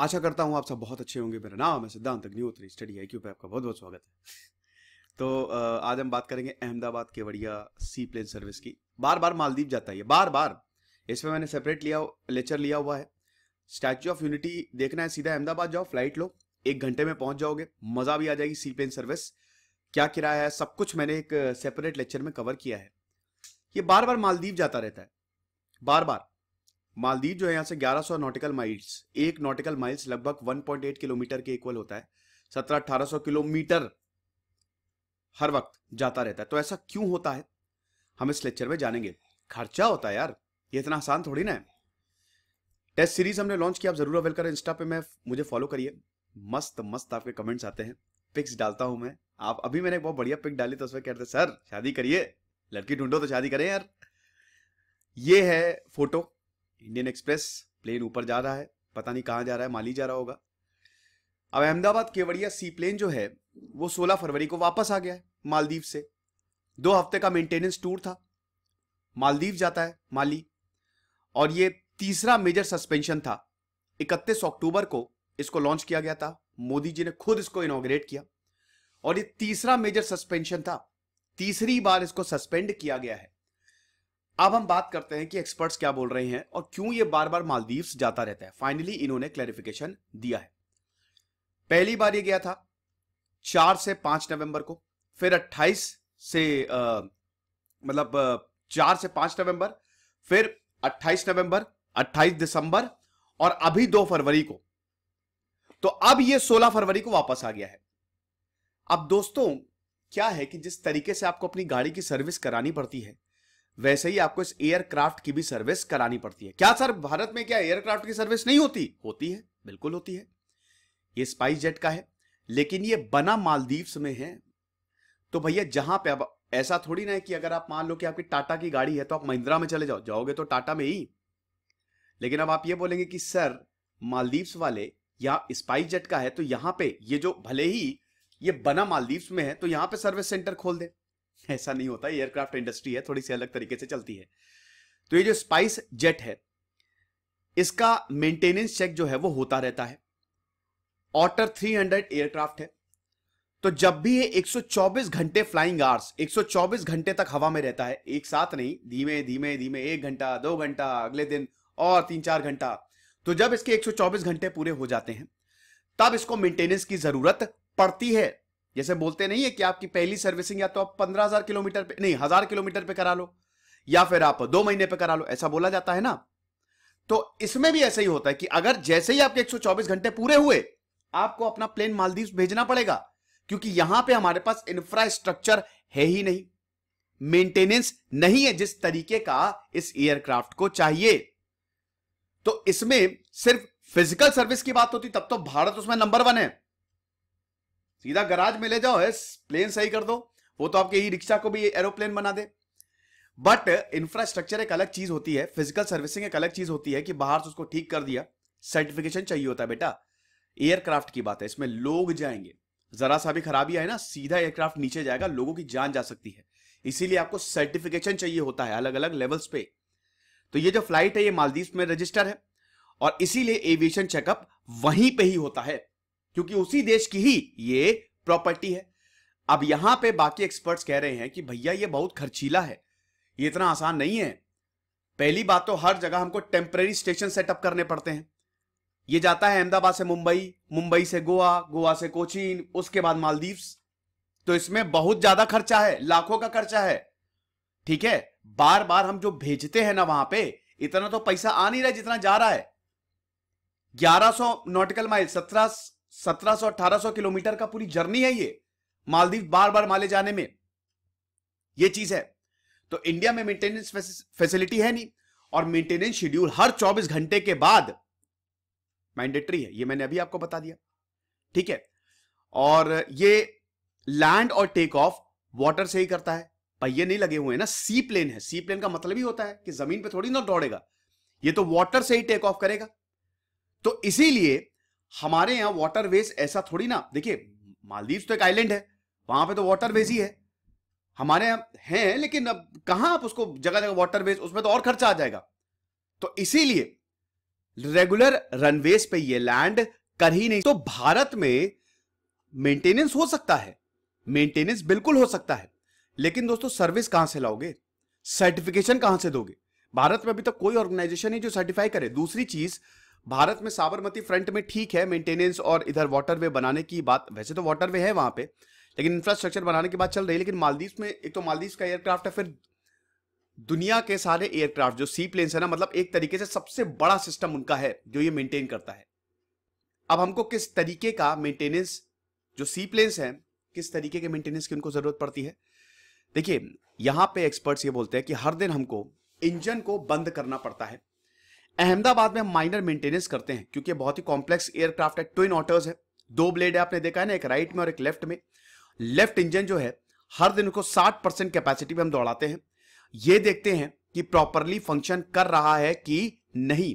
आशा करता हूँ आप सब बहुत अच्छे होंगे मेरा नाम है सिद्धांत अग्निहोत्री स्टडी आई क्यू पे आपका बहुत बहुत स्वागत है तो आज हम बात करेंगे Ahmedabad Kevadia seaplane service की बार बार मालदीव जाता है बार बार इसमें मैंने सेपरेट लिया लेक्चर लिया हुआ है स्टैचू ऑफ यूनिटी देखना है सीधा अहमदाबाद जाओ फ्लाइट लो एक घंटे में पहुंच जाओगे मजा भी आ जाएगी सी प्लेन सर्विस क्या किराया है सब कुछ मैंने एक सेपरेट लेक्चर में कवर किया है ये बार बार मालदीव जाता रहता है बार बार मालदीव जो है यहाँ से 1100 नॉटिकल माइल्स एक नॉटिकल माइल्स लगभग 1.8 किलोमीटर के इक्वल होता है सत्रह अठारह किलोमीटर हर वक्त जाता रहता है तो ऐसा क्यों होता है हम इस लेक्चर में जानेंगे खर्चा होता है यार ये इतना आसान थोड़ी ना है टेस्ट सीरीज हमने लॉन्च किया आप जरूर अवेल करें इंस्टा पे मैं मुझे फॉलो करिए मस्त मस्त आपके कमेंट्स आते हैं पिक्स डालता हूं मैं आप अभी मैंने एक बहुत बढ़िया पिक डाली तो उसमें कहते सर शादी करिए लड़की ढूंढो तो शादी करें यार ये है फोटो इंडियन एक्सप्रेस प्लेन ऊपर जा रहा है पता नहीं कहाँ जा रहा है माली जा रहा होगा अब अहमदाबाद केवड़िया सी प्लेन जो है वो 16 फरवरी को वापस आ गया है मालदीव से दो हफ्ते का मेंटेनेंस टूर था मालदीव जाता है माली और ये तीसरा मेजर सस्पेंशन था इकतीस अक्टूबर को इसको लॉन्च किया गया था मोदी जी ने खुद इसको इनोग्रेट किया और ये तीसरा मेजर सस्पेंशन था तीसरी बार इसको सस्पेंड किया गया है अब हम बात करते हैं कि एक्सपर्ट्स क्या बोल रहे हैं और क्यों ये बार बार मालदीव जाता रहता है फाइनली इन्होंने क्लैरिफिकेशन दिया है पहली बार ये गया था चार से पांच नवंबर को फिर अट्ठाईस से आ, मतलब चार से पांच नवंबर फिर अट्ठाईस नवंबर अट्ठाईस दिसंबर और अभी दो फरवरी को तो अब ये सोलह फरवरी को वापस आ गया है अब दोस्तों क्या है कि जिस तरीके से आपको अपनी गाड़ी की सर्विस करानी पड़ती है वैसे ही आपको इस एयरक्राफ्ट की भी सर्विस करानी पड़ती है क्या सर भारत में क्या एयरक्राफ्ट की सर्विस नहीं होती होती है बिल्कुल होती है ये स्पाइस जेट का है लेकिन ये बना मालदीव्स में है तो भैया जहां पे अब ऐसा थोड़ी ना है कि अगर आप मान लो कि आपकी टाटा की गाड़ी है तो आप महिंद्रा में चले जाओ जाओगे तो टाटा में ही लेकिन अब आप ये बोलेंगे कि सर मालदीव्स वाले या स्पाइस जेट का है तो यहां पे ये जो भले ही ये बना मालदीव्स में है तो यहाँ पे सर्विस सेंटर खोल दे ऐसा नहीं होता एयरक्राफ्ट इंडस्ट्री है थोड़ी सी अलग तरीके से चलती है तो ये जो स्पाइस जेट है इसका मेंटेनेंस चेक जो है वो होता रहता है ऑटर 300 एयरक्राफ्ट है तो जब भी ये 124 घंटे फ्लाइंग आवर्स 124 घंटे तक हवा में रहता है एक साथ नहीं धीमे धीमे धीमे एक घंटा दो घंटा अगले दिन और तीन चार घंटा तो जब इसके 124 घंटे पूरे हो जाते हैं तब इसको मेंटेनेंस की जरूरत पड़ती है जैसे बोलते नहीं है कि आपकी पहली सर्विसिंग या तो आप पंद्रह हजार किलोमीटर पे नहीं हजार किलोमीटर पे करा लो या फिर आप दो महीने पे करा लो ऐसा बोला जाता है ना तो इसमें भी ऐसा ही होता है कि अगर जैसे ही आपके 124 घंटे पूरे हुए आपको अपना प्लेन मालदीव भेजना पड़ेगा क्योंकि यहां पे हमारे पास इंफ्रास्ट्रक्चर है ही नहीं मेंटेनेंस नहीं है जिस तरीके का इस एयरक्राफ्ट को चाहिए तो इसमें सिर्फ फिजिकल सर्विस की बात होती तब तो भारत उसमें नंबर वन है सीधा गराज में ले जाओ है प्लेन सही कर दो वो तो आपके ही रिक्शा को भी एरोप्लेन बना दे बट इंफ्रास्ट्रक्चर एक अलग चीज होती है फिजिकल सर्विसिंग एक अलग चीज होती है कि बाहर से उसको ठीक कर दिया सर्टिफिकेशन चाहिए होता है बेटा एयरक्राफ्ट की बात है इसमें लोग जाएंगे जरा सा भी खराबी आए ना सीधा एयरक्राफ्ट नीचे जाएगा लोगों की जान जा सकती है इसीलिए आपको सर्टिफिकेशन चाहिए होता है अलग अलग लेवल्स पे तो ये जो फ्लाइट है ये मालदीव में रजिस्टर है और इसीलिए एविएशन चेकअप वहीं पे ही होता है क्योंकि उसी देश की ही ये प्रॉपर्टी है अब यहां पे बाकी एक्सपर्ट्स कह रहे हैं कि भैया ये बहुत खर्चीला है ये इतना आसान नहीं है पहली बात तो हर जगह हमको टेम्प्रेरी स्टेशन सेटअप करने पड़ते हैं ये जाता है अहमदाबाद से मुंबई मुंबई से गोवा गोवा से कोचीन उसके बाद मालदीव तो इसमें बहुत ज्यादा खर्चा है लाखों का खर्चा है ठीक है बार बार हम जो भेजते हैं ना वहां पे इतना तो पैसा आ नहीं रहा जितना जा रहा है 1100 नॉटिकल माइल सत्रह 1700-1800 किलोमीटर का पूरी जर्नी है ये मालदीव बार बार माले जाने में ये चीज है तो इंडिया में मेंटेनेंस फैसिलिटी है नहीं और मेंटेनेंस शेड्यूल हर 24 घंटे के बाद मैंडेटरी है ये मैंने अभी आपको बता दिया ठीक है और ये लैंड और टेक ऑफ वाटर से ही करता है पहिए नहीं लगे हुए हैं ना सी प्लेन है सी प्लेन का मतलब ही होता है कि जमीन पे थोड़ी ना दौड़ेगा ये तो वाटर से ही टेक ऑफ करेगा तो इसीलिए हमारे यहाँ वाटर वेज ऐसा थोड़ी ना देखिए मालदीव तो एक आइलैंड है वहां पे तो वाटर वेज ही है हमारे यहाँ है लेकिन अब कहां आप उसको जगह जगह वाटर वेज उसमें तो और खर्चा आ जाएगा तो इसीलिए रेगुलर रनवेज पे ये लैंड कर ही नहीं तो भारत में मेंटेनेंस हो सकता है मेंटेनेंस बिल्कुल हो सकता है लेकिन दोस्तों सर्विस कहां से लाओगे सर्टिफिकेशन कहां से दोगे भारत में अभी तक तो कोई ऑर्गेनाइजेशन नहीं जो सर्टिफाई करे दूसरी चीज भारत में साबरमती फ्रंट में ठीक है मेंटेनेंस और इधर वाटरवे बनाने की बात वैसे तो वाटरवे है वहां पे लेकिन इंफ्रास्ट्रक्चर बनाने की बात चल रही है लेकिन मालदीव में एक तो मालदीव का एयरक्राफ्ट है फिर दुनिया के सारे एयरक्राफ्ट जो सी प्लेन्स है ना मतलब एक तरीके से सबसे बड़ा सिस्टम उनका है जो ये मेंटेन करता है अब हमको किस तरीके का मेंटेनेंस जो सी प्लेन्स हैं किस तरीके के मेंटेनेंस की उनको जरूरत पड़ती है देखिए यहां पे एक्सपर्ट्स ये बोलते हैं कि हर दिन हमको इंजन को बंद करना पड़ता है अहमदाबाद में माइनर मेंटेनेंस करते हैं क्योंकि बहुत ही कॉम्प्लेक्स एयरक्राफ्ट है ट्विन ऑटर्स है दो ब्लेड है आपने देखा है ना एक राइट में और एक लेफ्ट में लेफ्ट इंजन जो है हर दिन उसको 60 परसेंट कैपेसिटी में हम दौड़ाते हैं ये देखते हैं कि प्रॉपरली फंक्शन कर रहा है कि नहीं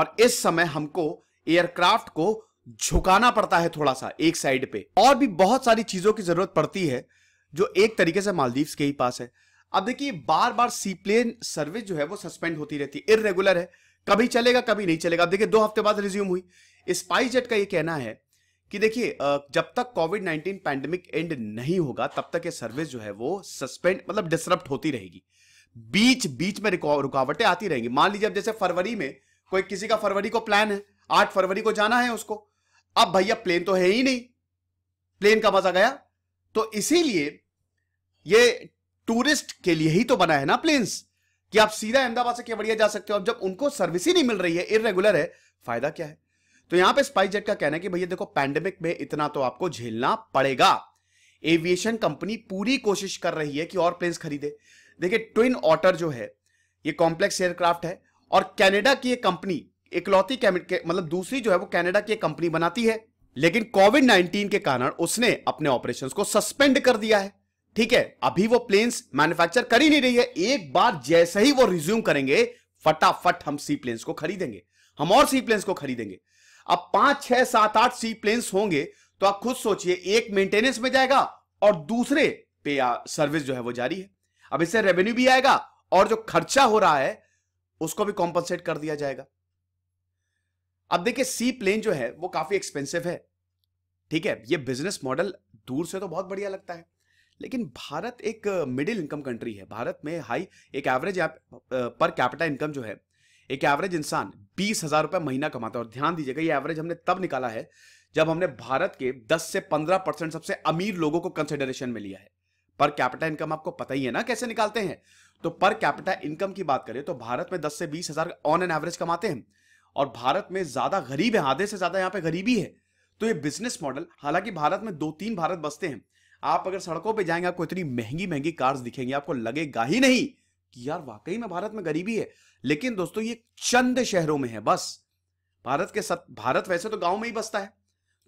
और इस समय हमको एयरक्राफ्ट को झुकाना पड़ता है थोड़ा सा एक साइड पे और भी बहुत सारी चीजों की जरूरत पड़ती है जो एक तरीके से मालदीव्स के ही पास है अब देखिए बार बार सीप्लेन सर्विस जो है वो सस्पेंड होती रहती है इरेगुलर है कभी चलेगा कभी नहीं चलेगा अब देखिए दो हफ्ते बाद रिज्यूम हुई स्पाइस जेट का ये कहना है कि देखिए जब तक कोविड नाइनटीन पैंडेमिक एंड नहीं होगा तब तक ये सर्विस जो है वो सस्पेंड मतलब डिसरप्ट होती रहेगी बीच बीच में रुकावटें आती रहेंगी मान लीजिए अब जैसे फरवरी में कोई किसी का फरवरी को प्लान है आठ फरवरी को जाना है उसको अब भैया प्लेन तो है ही नहीं प्लेन का मजा गया तो इसीलिए ये टूरिस्ट के लिए ही तो बना है ना प्लेन्स कि आप सीधा अहमदाबाद से केवड़िया जा सकते हो अब जब उनको सर्विस ही नहीं मिल रही है इरेगुलर है फायदा क्या है तो यहां पे स्पाइस जेट का कहना है कि भैया देखो पैंडेमिक में इतना तो आपको झेलना पड़ेगा एविएशन कंपनी पूरी कोशिश कर रही है कि और प्लेन्स खरीदे देखिए ट्विन ऑटर जो है ये कॉम्प्लेक्स एयरक्राफ्ट है और कैनेडा की एक कंपनी इकलौती मतलब दूसरी जो है वो कैनेडा की एक कंपनी बनाती है लेकिन कोविड 19 के कारण उसने अपने ऑपरेशंस को सस्पेंड कर दिया है ठीक है अभी वो प्लेन्स मैन्युफैक्चर कर ही नहीं रही है एक बार जैसे ही वो रिज्यूम करेंगे फटाफट हम सी प्लेन्स को खरीदेंगे हम और सी प्लेन्स को खरीदेंगे अब पांच छह सात आठ सी प्लेन्स होंगे तो आप खुद सोचिए एक मेंटेनेंस में जाएगा और दूसरे पे सर्विस जो है वो जारी है अब इससे रेवेन्यू भी आएगा और जो खर्चा हो रहा है उसको भी कॉम्पनसेट कर दिया जाएगा अब देखिए सी प्लेन जो है वो काफी एक्सपेंसिव है ठीक है ये बिजनेस मॉडल दूर से तो बहुत बढ़िया लगता है लेकिन भारत एक मिडिल इनकम कंट्री है भारत में हाई एक एवरेज पर कैपिटल इनकम जो है एक एवरेज इंसान बीस हजार रुपए महीना कमाता है और ध्यान दीजिएगा ये एवरेज हमने तब निकाला है जब हमने भारत के 10 से 15 परसेंट सबसे अमीर लोगों को कंसिडरेशन में लिया है पर कैपिटल इनकम आपको पता ही है ना कैसे निकालते हैं तो पर कैपिटल इनकम की बात करें तो भारत में 10 से बीस हजार ऑन एन एवरेज कमाते हैं और भारत में ज्यादा गरीब है आधे से ज्यादा यहाँ पे गरीबी है तो ये बिजनेस मॉडल हालांकि भारत में दो तीन भारत बसते हैं आप अगर सड़कों पे जाएंगे आपको इतनी महंगी महंगी कार्स दिखेंगी आपको लगेगा ही नहीं कि यार वाकई में भारत में गरीबी है लेकिन दोस्तों ये चंद शहरों में है बस भारत के सत, भारत वैसे तो गांव में ही बसता है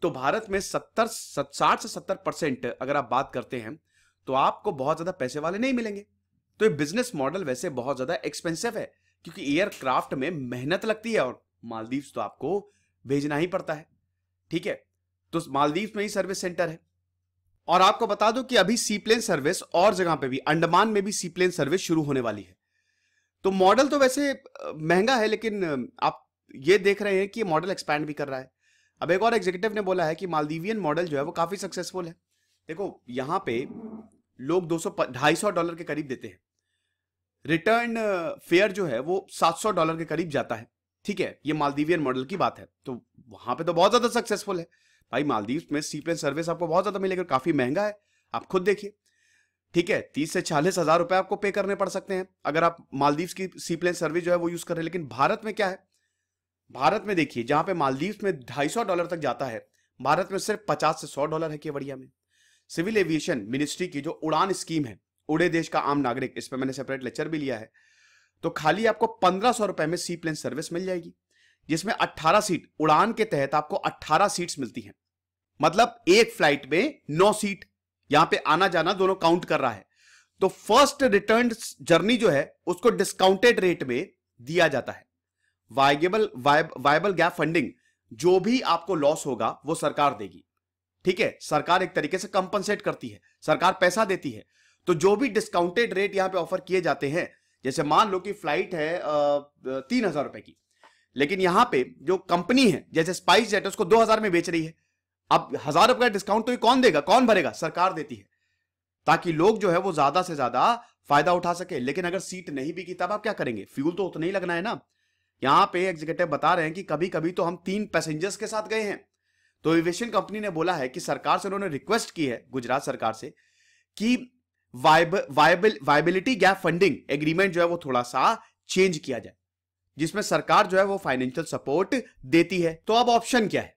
तो भारत में सत्तर साठ से सत्तर परसेंट अगर आप बात करते हैं तो आपको बहुत ज्यादा पैसे वाले नहीं मिलेंगे तो ये बिजनेस मॉडल वैसे बहुत ज्यादा एक्सपेंसिव है क्योंकि एयरक्राफ्ट में मेहनत लगती है और मालदीव्स तो आपको भेजना ही पड़ता है ठीक है तो मालदीव में ही सर्विस सेंटर है और आपको बता दूं कि अभी सी प्लेन सर्विस और जगह पे भी अंडमान में भी सी प्लेन सर्विस शुरू होने वाली है तो मॉडल तो वैसे महंगा है लेकिन आप ये देख रहे हैं कि मॉडल एक्सपैंड भी कर रहा है अब एक और एग्जीक्यूटिव ने बोला है कि मालदीवियन मॉडल जो है वो काफी सक्सेसफुल है देखो यहाँ पे लोग दो सौ डॉलर के करीब देते हैं रिटर्न फेयर जो है वो 700 डॉलर के करीब जाता है ठीक है ये मालदीवियन मॉडल की बात है तो वहां पे तो बहुत ज्यादा सक्सेसफुल है भाई मालदीव में सी प्लेन सर्विस आपको बहुत ज्यादा मिलेगा काफी महंगा है आप खुद देखिए ठीक है तीस से चालीस हजार रुपए आपको पे करने पड़ सकते हैं अगर आप मालदीव की सी प्लेन सर्विस जो है वो यूज कर रहे हैं लेकिन भारत में क्या है भारत में देखिए जहां पे मालदीव में ढाई सौ डॉलर तक जाता है भारत में सिर्फ पचास से सौ डॉलर है केवड़िया में सिविल एविएशन मिनिस्ट्री की जो उड़ान स्कीम है उड़े देश का आम नागरिक इस पर मैंने सेपरेट लेक्चर भी लिया है तो खाली आपको पंद्रह सौ रुपए में सी प्लेन सर्विस मिल जाएगी जिसमें अट्ठारह सीट उड़ान के तहत आपको अट्ठारह सीट्स मिलती हैं मतलब एक फ्लाइट में नौ सीट यहां पे आना जाना दोनों काउंट कर रहा है तो फर्स्ट रिटर्न जर्नी जो है उसको डिस्काउंटेड रेट में दिया जाता है वायबल वायबल गैप फंडिंग जो भी आपको लॉस होगा वो सरकार देगी ठीक है सरकार एक तरीके से कंपनसेट करती है सरकार पैसा देती है तो जो भी डिस्काउंटेड रेट यहां पे ऑफर किए जाते हैं जैसे मान लो कि फ्लाइट है तीन हजार रुपए की लेकिन यहां पे जो कंपनी है जैसे स्पाइस जेट उसको दो हजार में बेच रही है अब हजार रुपए का डिस्काउंट तो ये कौन देगा कौन भरेगा सरकार देती है ताकि लोग जो है वो ज्यादा से ज्यादा फायदा उठा सके लेकिन अगर सीट नहीं बिकी तब आप क्या करेंगे फ्यूल तो उतना ही लगना है ना यहां पे एग्जीक्यूटिव बता रहे हैं कि कभी कभी तो हम तीन पैसेंजर्स के साथ गए हैं तो एविएशन कंपनी ने बोला है कि सरकार से उन्होंने रिक्वेस्ट की है गुजरात सरकार से कि वाइब वाइबिलिटी गैप फंडिंग एग्रीमेंट जो है वो थोड़ा सा चेंज किया जाए जिसमें सरकार जो है वो फाइनेंशियल सपोर्ट देती है तो अब ऑप्शन क्या है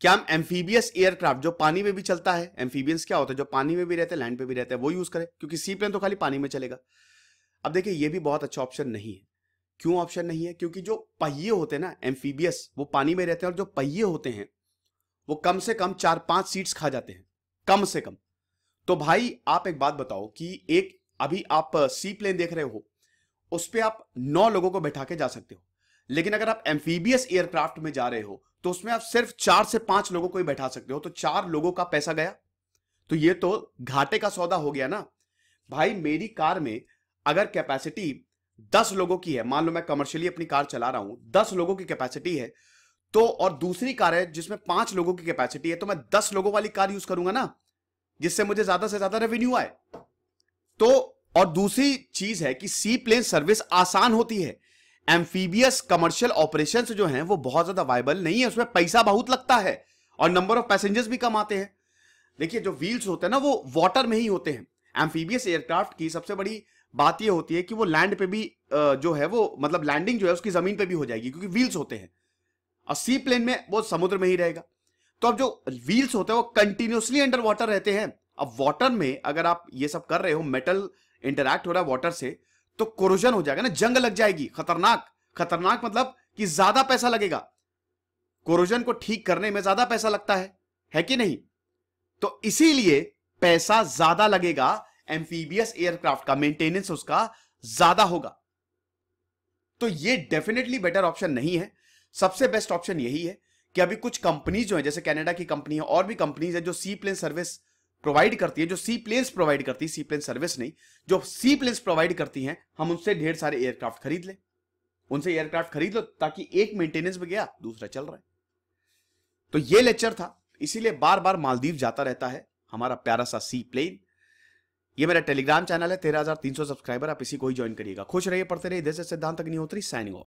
क्या हम एम्फीबियस एयरक्राफ्ट जो पानी में भी चलता है एम्फीबियंस क्या होता है जो पानी में भी रहते हैं लैंड पे भी रहते हैं वो यूज करें क्योंकि सी प्लेन तो खाली पानी में चलेगा अब देखिए ये भी बहुत अच्छा ऑप्शन नहीं है क्यों ऑप्शन नहीं है क्योंकि जो पहिए होते हैं ना एम्फीबियस वो पानी में रहते हैं और जो पहिए होते हैं वो कम से कम चार पांच सीट्स खा जाते हैं कम से कम तो भाई आप एक बात बताओ कि एक अभी आप सी प्लेन देख रहे हो उस पर आप नौ लोगों को बैठा के जा सकते हो लेकिन अगर आप एम्फीबियस एयरक्राफ्ट में जा रहे हो तो उसमें आप सिर्फ चार से पांच लोगों को ही बैठा सकते हो तो चार लोगों का पैसा गया तो ये तो घाटे का सौदा हो गया ना भाई मेरी कार में अगर कैपेसिटी दस लोगों की है मान लो मैं कमर्शियली अपनी कार चला रहा हूं दस लोगों की कैपेसिटी है तो और दूसरी कार है जिसमें पांच लोगों की कैपेसिटी है तो मैं दस लोगों वाली कार यूज करूंगा ना जिससे मुझे ज्यादा से ज्यादा रेवेन्यू आए तो और दूसरी चीज है कि सी प्लेन सर्विस आसान होती है एम्फीबियस कमर्शियल ऑपरेशन जो है वो बहुत ज्यादा वायबल नहीं है उसमें पैसा बहुत लगता है और नंबर ऑफ पैसेंजर्स भी कम आते हैं देखिए जो व्हील्स होते हैं ना वो वाटर में ही होते हैं एम्फीबियस एयरक्राफ्ट की सबसे बड़ी बात यह होती है कि वो लैंड पे भी जो है वो मतलब लैंडिंग जो है उसकी जमीन पे भी हो जाएगी क्योंकि व्हील्स होते हैं और सी प्लेन में वो समुद्र में ही रहेगा तो अब जो व्हील्स होते हैं वो कंटिन्यूसली अंडर वाटर रहते हैं अब वाटर में अगर आप ये सब कर रहे हो मेटल इंटरैक्ट हो रहा है वाटर से तो कोरोजन हो जाएगा ना जंग लग जाएगी खतरनाक खतरनाक मतलब कि ज्यादा पैसा लगेगा कोरोजन को ठीक करने में ज्यादा पैसा लगता है है कि नहीं तो इसीलिए पैसा ज्यादा लगेगा एम्फीबियस एयरक्राफ्ट का मेंटेनेंस उसका ज्यादा होगा तो ये डेफिनेटली बेटर ऑप्शन नहीं है सबसे बेस्ट ऑप्शन यही है कि अभी कुछ कंपनीज जो है जैसे कनाडा की कंपनी है और भी कंपनीज है जो सी प्लेन सर्विस प्रोवाइड करती है जो सी प्लेन्स प्रोवाइड करती है सी प्लेन सर्विस नहीं जो सी प्लेन्स प्रोवाइड करती हैं हम उनसे ढेर सारे एयरक्राफ्ट खरीद लें उनसे एयरक्राफ्ट खरीद लो ताकि एक मेंटेनेंस में गया दूसरा चल रहा है तो ये लेक्चर था इसीलिए बार बार मालदीव जाता रहता है हमारा प्यारा सा सी प्लेन ये मेरा टेलीग्राम चैनल है तेरह हजार तीन सौ सब्सक्राइबर आप इसी को ही ज्वाइन करिएगा खुश रहिए पढ़ते रहिए जैसे सिद्धांत अग्निहोत्री साइनिंग ऑफ